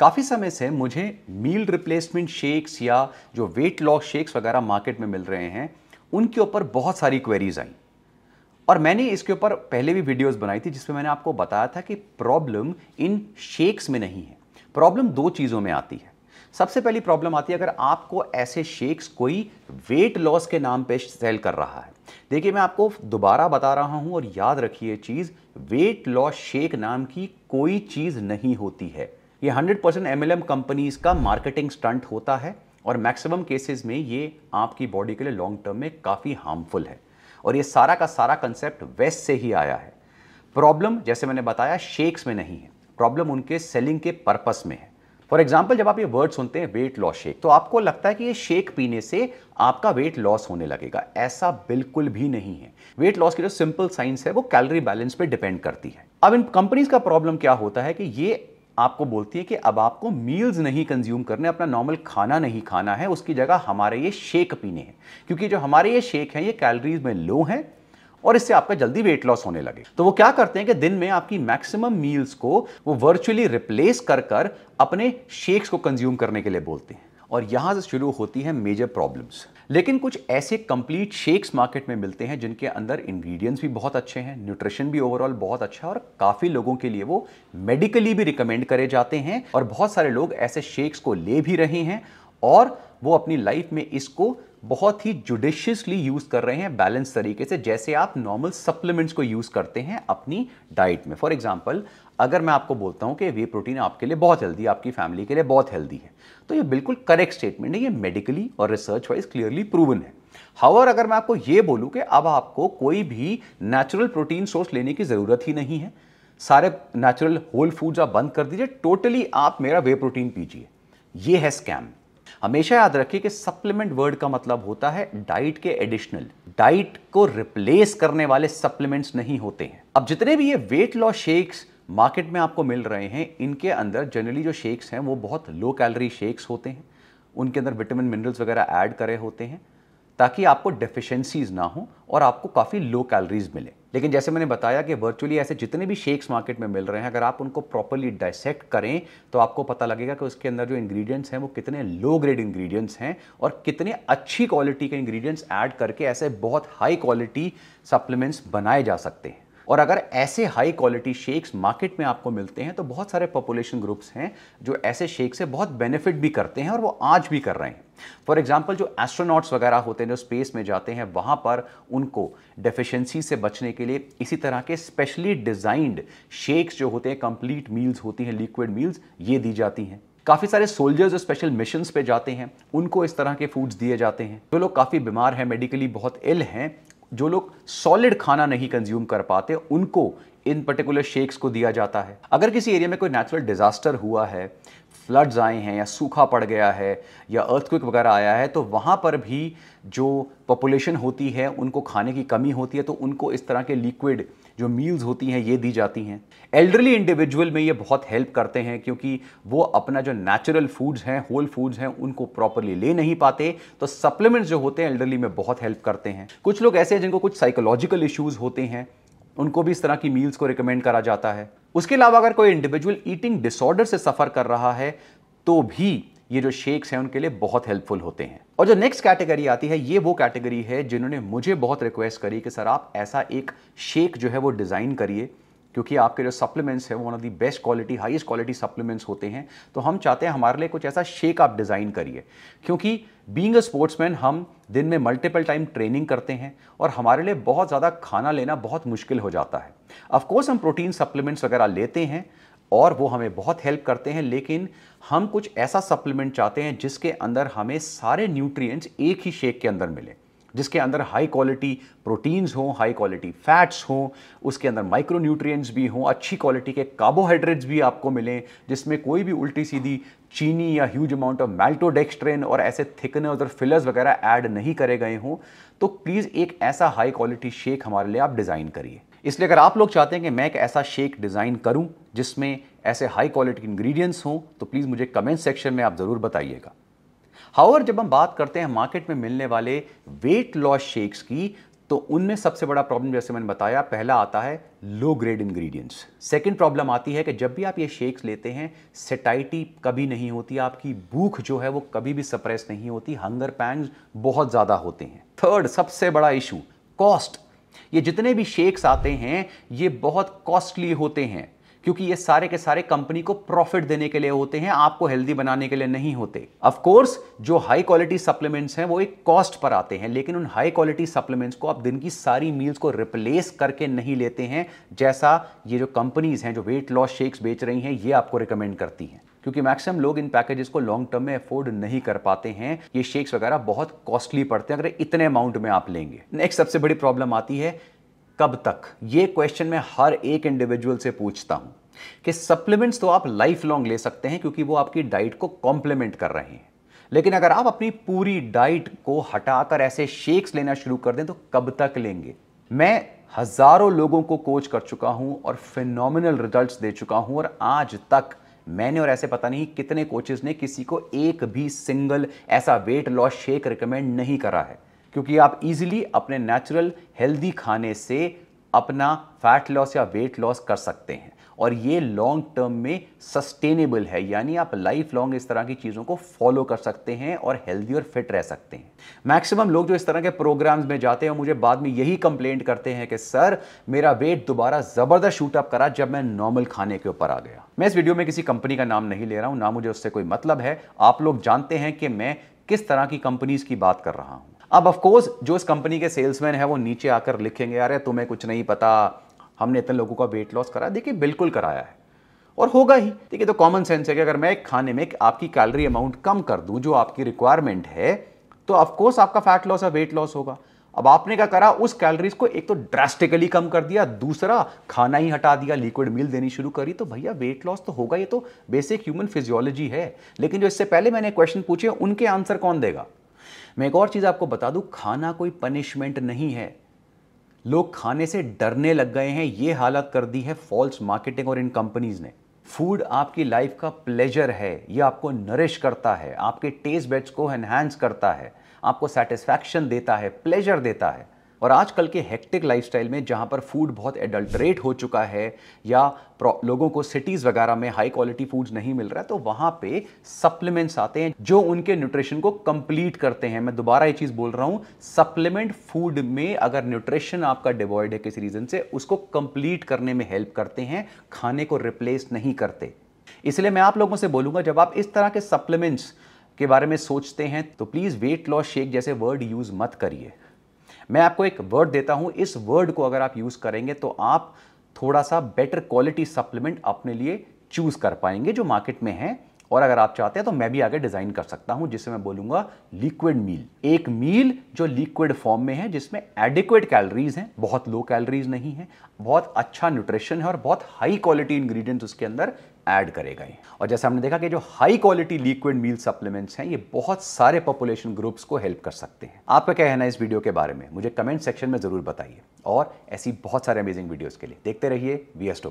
काफ़ी समय से मुझे मील रिप्लेसमेंट शेक्स या जो वेट लॉस शेक्स वगैरह मार्केट में मिल रहे हैं उनके ऊपर बहुत सारी क्वेरीज आई और मैंने इसके ऊपर पहले भी वीडियोस बनाई थी जिसमें मैंने आपको बताया था कि प्रॉब्लम इन शेक्स में नहीं है प्रॉब्लम दो चीज़ों में आती है सबसे पहली प्रॉब्लम आती है अगर आपको ऐसे शेक्स कोई वेट लॉस के नाम पे सेल कर रहा है देखिए मैं आपको दोबारा बता रहा हूँ और याद रखिए चीज़ वेट लॉस शेक नाम की कोई चीज़ नहीं होती है ये 100 परसेंट एम कंपनीज का मार्केटिंग स्टंट होता है और मैक्सिमम केसेस में ये आपकी बॉडी के लिए लॉन्ग टर्म में काफ़ी हार्मफुल है और ये सारा का सारा कंसेप्ट वेस्ट से ही आया है प्रॉब्लम जैसे मैंने बताया शेक्स में नहीं है प्रॉब्लम उनके सेलिंग के पर्पस में है फॉर एग्जाम्पल जब आप ये वर्ड सुनते हैं वेट लॉस शेक तो आपको लगता है कि ये शेक पीने से आपका वेट लॉस होने लगेगा ऐसा बिल्कुल भी नहीं है वेट लॉस की जो सिंपल साइंस है वो कैलोरी बैलेंस पे डिपेंड करती है अब इन कंपनीज का प्रॉब्लम क्या होता है कि ये आपको बोलती है कि अब आपको मील्स नहीं कंज्यूम करने अपना नॉर्मल खाना नहीं खाना है उसकी जगह हमारे ये शेक पीने हैं क्योंकि जो हमारे ये शेक हैं ये कैलोरीज में लो हैं और इससे आपका जल्दी वेट लॉस होने लगे तो वो क्या करते हैं कि दिन में आपकी मैक्सिमम मील्स को वो वर्चुअली रिप्लेस कर कर अपने शेक्स को कंज्यूम करने के लिए बोलते हैं और यहाँ से शुरू होती है मेजर प्रॉब्लम्स लेकिन कुछ ऐसे कंप्लीट शेक्स मार्केट में मिलते हैं जिनके अंदर इंग्रेडिएंट्स भी बहुत अच्छे हैं न्यूट्रिशन भी ओवरऑल बहुत अच्छा है और काफ़ी लोगों के लिए वो मेडिकली भी रिकमेंड करे जाते हैं और बहुत सारे लोग ऐसे शेक्स को ले भी रहे हैं और वो अपनी लाइफ में इसको बहुत ही जुडिशियसली यूज़ कर रहे हैं बैलेंस तरीके से जैसे आप नॉर्मल सप्लीमेंट्स को यूज़ करते हैं अपनी डाइट में फॉर एग्जाम्पल अगर मैं आपको बोलता हूं कि वे प्रोटीन आपके लिए बहुत हेल्दी आपकी फैमिली के लिए बहुत हेल्दी है तो ये बिल्कुल करेक्ट स्टेटमेंट है ये मेडिकली और रिसर्च वाइज क्लियरली प्रूवन है हावर अगर मैं आपको ये बोलूं कि अब आपको कोई भी नेचुरल प्रोटीन सोर्स लेने की ज़रूरत ही नहीं है सारे नेचुरल होल फूड्स आप बंद कर दीजिए टोटली आप मेरा वे प्रोटीन पीजिए ये है स्कैम हमेशा याद रखिए कि सप्लीमेंट वर्ड का मतलब होता है डाइट के एडिशनल डाइट को रिप्लेस करने वाले सप्लीमेंट्स नहीं होते हैं अब जितने भी ये वेट लॉस शेक्स मार्केट में आपको मिल रहे हैं इनके अंदर जनरली जो शेक्स हैं वो बहुत लो कैलोरी शेक्स होते हैं उनके अंदर विटामिन मिनरल्स वगैरह ऐड करे होते हैं ताकि आपको डेफिशेंसीज ना हो और आपको काफ़ी लो कैलोरीज मिले लेकिन जैसे मैंने बताया कि वर्चुअली ऐसे जितने भी शेक्स मार्केट में मिल रहे हैं अगर आप उनको प्रॉपरली डायसेक्ट करें तो आपको पता लगेगा कि उसके अंदर जो इंग्रेडिएंट्स हैं वो कितने लो ग्रेड इंग्रेडिएंट्स हैं और कितने अच्छी क्वालिटी के इंग्रेडिएंट्स ऐड करके ऐसे बहुत हाई क्वालिटी सप्लीमेंट्स बनाए जा सकते हैं और अगर ऐसे हाई क्वालिटी शेक्स मार्केट में आपको मिलते हैं तो बहुत सारे पॉपुलेशन ग्रुप्स हैं जो ऐसे शेक से बहुत बेनिफिट भी करते हैं और वो आज भी कर रहे हैं फॉर एग्जाम्पल जो एस्ट्रोनॉट्स वगैरह होते हैं जो स्पेस में जाते हैं वहाँ पर उनको डेफिशिएंसी से बचने के लिए इसी तरह के स्पेशली डिज़ाइंड शेक्स जो होते हैं कंप्लीट मील्स होती हैं लिक्विड मील्स ये दी जाती हैं काफ़ी सारे सोल्जर्स जो स्पेशल मिशन पे जाते हैं उनको इस तरह के फूड्स दिए जाते हैं जो लोग काफ़ी बीमार हैं मेडिकली बहुत इल हैं जो लोग सॉलिड खाना नहीं कंज्यूम कर पाते उनको इन पर्टिकुलर शेक्स को दिया जाता है अगर किसी एरिया में कोई नेचुरल डिजास्टर हुआ है फ्लड्स आए हैं या सूखा पड़ गया है या अर्थक्विक वगैरह आया है तो वहाँ पर भी जो पॉपुलेशन होती है उनको खाने की कमी होती है तो उनको इस तरह के लिक्विड जो मील्स होती हैं ये दी जाती हैं एल्डरली इंडिविजुअल में ये बहुत हेल्प करते हैं क्योंकि वो अपना जो नेचुरल फूड्स हैं होल फूड्स हैं उनको प्रॉपरली ले नहीं पाते तो सप्लीमेंट्स जो होते हैं एल्डरली में बहुत हेल्प करते हैं कुछ लोग ऐसे हैं जिनको कुछ साइकोलॉजिकल इश्यूज़ होते हैं उनको भी इस तरह की मील्स को रिकमेंड करा जाता है उसके अलावा अगर कोई इंडिविजुअल ईटिंग डिसऑर्डर से सफ़र कर रहा है तो भी ये जो शेक्स हैं उनके लिए बहुत हेल्पफुल होते हैं और जो नेक्स्ट कैटेगरी आती है ये वो कैटेगरी है जिन्होंने मुझे बहुत रिक्वेस्ट करी कि सर आप ऐसा एक शेक जो है वो डिज़ाइन करिए क्योंकि आपके जो सप्लीमेंट्स हैं one of the best quality highest quality supplements होते हैं तो हम चाहते हैं हमारे लिए कुछ ऐसा शेक आप डिज़ाइन करिए क्योंकि बींग अ स्पोर्ट्समैन हम दिन में मल्टीपल टाइम ट्रेनिंग करते हैं और हमारे लिए बहुत ज़्यादा खाना लेना बहुत मुश्किल हो जाता है अफकोर्स हम प्रोटीन सप्लीमेंट्स वगैरह लेते हैं और वो हमें बहुत हेल्प करते हैं लेकिन हम कुछ ऐसा सप्लीमेंट चाहते हैं जिसके अंदर हमें सारे न्यूट्रिएंट्स एक ही शेक के अंदर मिलें जिसके अंदर हाई क्वालिटी प्रोटीन्स हों हाई क्वालिटी फैट्स हों उसके अंदर माइक्रो न्यूट्रिएंट्स भी हों अच्छी क्वालिटी के कार्बोहाइड्रेट्स भी आपको मिलें जिसमें कोई भी उल्टी सीधी चीनी या ह्यूज अमाउंट ऑफ मेल्टोडेक्स्ट्रेन और ऐसे थिकनर्स और फिलर्स वगैरह ऐड नहीं करे गए हों तो प्लीज़ एक ऐसा हाई क्वालिटी शेक हमारे लिए आप डिज़ाइन करिए इसलिए अगर आप लोग चाहते हैं कि मैं एक ऐसा शेक डिज़ाइन करूं जिसमें ऐसे हाई क्वालिटी इंग्रेडिएंट्स हों तो प्लीज़ मुझे कमेंट सेक्शन में आप ज़रूर बताइएगा हावर जब हम बात करते हैं मार्केट में मिलने वाले वेट लॉस शेक्स की तो उनमें सबसे बड़ा प्रॉब्लम जैसे मैंने बताया पहला आता है low grade ingredients second problem आती है कि जब भी आप ये शेक्स लेते हैं सेटाइटी कभी नहीं होती आपकी भूख जो है वो कभी भी सप्रेस नहीं होती हंगर पैंग्स बहुत ज़्यादा होते हैं थर्ड सबसे बड़ा इशू कॉस्ट ये जितने भी शेक्स आते हैं ये बहुत कॉस्टली होते हैं क्योंकि ये सारे के सारे कंपनी को प्रॉफिट देने के लिए होते हैं आपको हेल्दी बनाने के लिए नहीं होते ऑफ कोर्स जो हाई क्वालिटी सप्लीमेंट्स हैं वो एक कॉस्ट पर आते हैं लेकिन उन हाई क्वालिटी सप्लीमेंट्स को आप दिन की सारी मील्स को रिप्लेस करके नहीं लेते हैं जैसा ये जो कंपनीज हैं जो वेट लॉस शेक्स बेच रही हैं ये आपको रिकमेंड करती हैं क्योंकि मैक्सिमम लोग इन पैकेजेस को लॉन्ग टर्म में अफोर्ड नहीं कर पाते हैं ये शेक्स वगैरह बहुत कॉस्टली पड़ते हैं अगर इतने अमाउंट में आप लेंगे नेक्स्ट सबसे बड़ी प्रॉब्लम आती है कब तक ये क्वेश्चन मैं हर एक इंडिविजुअल से पूछता हूं कि सप्लीमेंट्स तो आप लाइफ लॉन्ग ले सकते हैं क्योंकि वो आपकी डाइट को कॉम्प्लीमेंट कर रहे हैं लेकिन अगर आप अपनी पूरी डाइट को हटाकर ऐसे शेक्स लेना शुरू कर दें तो कब तक लेंगे मैं हजारों लोगों को कोच कर चुका हूं और फिनोमिनल रिजल्ट्स दे चुका हूं और आज तक मैंने और ऐसे पता नहीं कितने कोचेज ने किसी को एक भी सिंगल ऐसा वेट लॉस शेक रिकमेंड नहीं करा है क्योंकि आप इजीली अपने नेचुरल हेल्दी खाने से अपना फैट लॉस या वेट लॉस कर सकते हैं और ये लॉन्ग टर्म में सस्टेनेबल है यानी आप लाइफ लॉन्ग इस तरह की चीज़ों को फॉलो कर सकते हैं और हेल्दी और फिट रह सकते हैं मैक्सिमम लोग जो इस तरह के प्रोग्राम्स में जाते हैं मुझे बाद में यही कंप्लेंट करते हैं कि सर मेरा वेट दोबारा ज़बरदस्त शूट अप करा जब मैं नॉर्मल खाने के ऊपर आ गया मैं इस वीडियो में किसी कंपनी का नाम नहीं ले रहा हूँ ना मुझे उससे कोई मतलब है आप लोग जानते हैं कि मैं किस तरह की कंपनीज़ की बात कर रहा हूँ अब ऑफ कोर्स जो इस कंपनी के सेल्समैन है वो नीचे आकर लिखेंगे अरे तुम्हें कुछ नहीं पता हमने इतने लोगों का वेट लॉस करा देखिए बिल्कुल कराया है और होगा ही ठीक है तो कॉमन सेंस है कि अगर मैं एक खाने में आपकी कैलरी अमाउंट कम कर दूं जो आपकी रिक्वायरमेंट है तो ऑफकोर्स आपका फैट लॉस या वेट लॉस होगा अब आपने क्या करा उस कैलरीज को एक तो ड्रास्टिकली कम कर दिया दूसरा खाना ही हटा दिया लिक्विड मील देनी शुरू करी तो भैया वेट लॉस तो होगा ये तो बेसिक ह्यूमन फिजियोलॉजी है लेकिन जो इससे पहले मैंने क्वेश्चन पूछे उनके आंसर कौन देगा मैं एक और चीज़ आपको बता दूं खाना कोई पनिशमेंट नहीं है लोग खाने से डरने लग गए हैं ये हालत कर दी है फॉल्स मार्केटिंग और इन कंपनीज़ ने फूड आपकी लाइफ का प्लेजर है ये आपको नरिश करता है आपके टेस्ट बेड्स को एनहेंस करता है आपको सेटिस्फैक्शन देता है प्लेजर देता है और आजकल के हेक्टिक लाइफस्टाइल में जहाँ पर फूड बहुत एडल्ट्रेट हो चुका है या लोगों को सिटीज़ वगैरह में हाई क्वालिटी फूड्स नहीं मिल रहा है तो वहाँ पे सप्लीमेंट्स आते हैं जो उनके न्यूट्रिशन को कंप्लीट करते हैं मैं दोबारा ये चीज़ बोल रहा हूँ सप्लीमेंट फूड में अगर न्यूट्रिशन आपका डिवॉइड है किसी रीज़न से उसको कंप्लीट करने में हेल्प करते हैं खाने को रिप्लेस नहीं करते इसलिए मैं आप लोगों से बोलूँगा जब आप इस तरह के सप्लीमेंट्स के बारे में सोचते हैं तो प्लीज़ वेट लॉस शेक जैसे वर्ड यूज़ मत करिए मैं आपको एक वर्ड देता हूँ इस वर्ड को अगर आप यूज़ करेंगे तो आप थोड़ा सा बेटर क्वालिटी सप्लीमेंट अपने लिए चूज़ कर पाएंगे जो मार्केट में है और अगर आप चाहते हैं तो मैं भी आगे डिज़ाइन कर सकता हूं जिसे मैं बोलूंगा लिक्विड मील एक मील जो लिक्विड फॉर्म में है जिसमें एडिक्वेट कैलोरीज हैं बहुत लो कैलरीज नहीं है बहुत अच्छा न्यूट्रिशन है और बहुत हाई क्वालिटी इंग्रेडिएंट्स उसके अंदर ऐड करे गए और जैसे हमने देखा कि जो high quality liquid meal supplements हैं ये बहुत सारे पॉपुलेशन ग्रुप्स को हेल्प कर सकते हैं आपका क्या कहना है इस वीडियो के बारे में मुझे कमेंट सेक्शन में ज़रूर बताइए और ऐसी बहुत सारे अमेजिंग वीडियोज़ के लिए देखते रहिए वी एस